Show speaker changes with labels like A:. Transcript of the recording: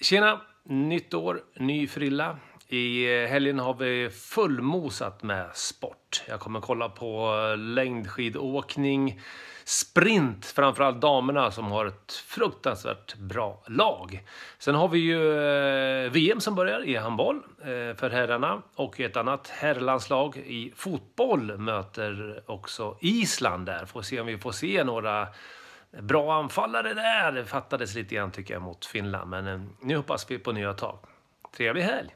A: Tjena! Nytt år, ny frilla. I helgen har vi fullmosat med sport. Jag kommer kolla på längdskidåkning, sprint, framförallt damerna som har ett fruktansvärt bra lag. Sen har vi ju eh, VM som börjar i handboll eh, för herrarna och ett annat herrlandslag i fotboll möter också Island där. Får se om vi får se några Bra anfallare där, Det fattades lite grann tycker jag mot Finland. Men eh, nu hoppas vi på nya tag. Trevlig helg!